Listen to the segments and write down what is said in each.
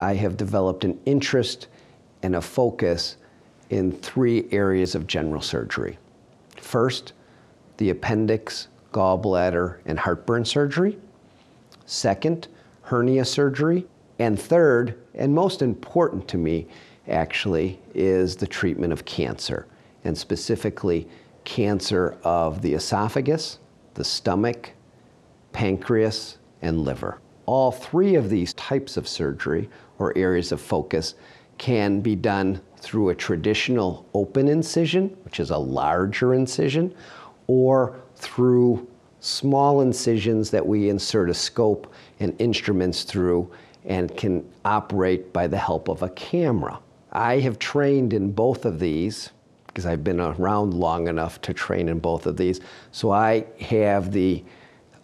I have developed an interest and a focus in three areas of general surgery. First, the appendix, gallbladder, and heartburn surgery. Second, hernia surgery. And third, and most important to me, actually, is the treatment of cancer, and specifically cancer of the esophagus, the stomach, pancreas, and liver. All three of these types of surgery or areas of focus can be done through a traditional open incision, which is a larger incision, or through small incisions that we insert a scope and instruments through and can operate by the help of a camera. I have trained in both of these because I've been around long enough to train in both of these. So I have the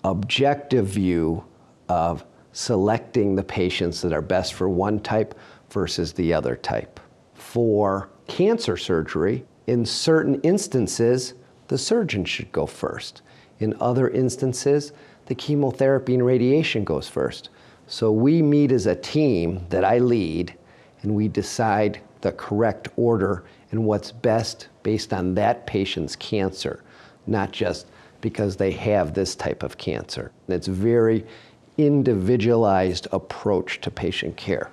objective view of selecting the patients that are best for one type versus the other type. For cancer surgery, in certain instances, the surgeon should go first. In other instances, the chemotherapy and radiation goes first. So we meet as a team that I lead and we decide the correct order and what's best based on that patient's cancer, not just because they have this type of cancer. It's very individualized approach to patient care.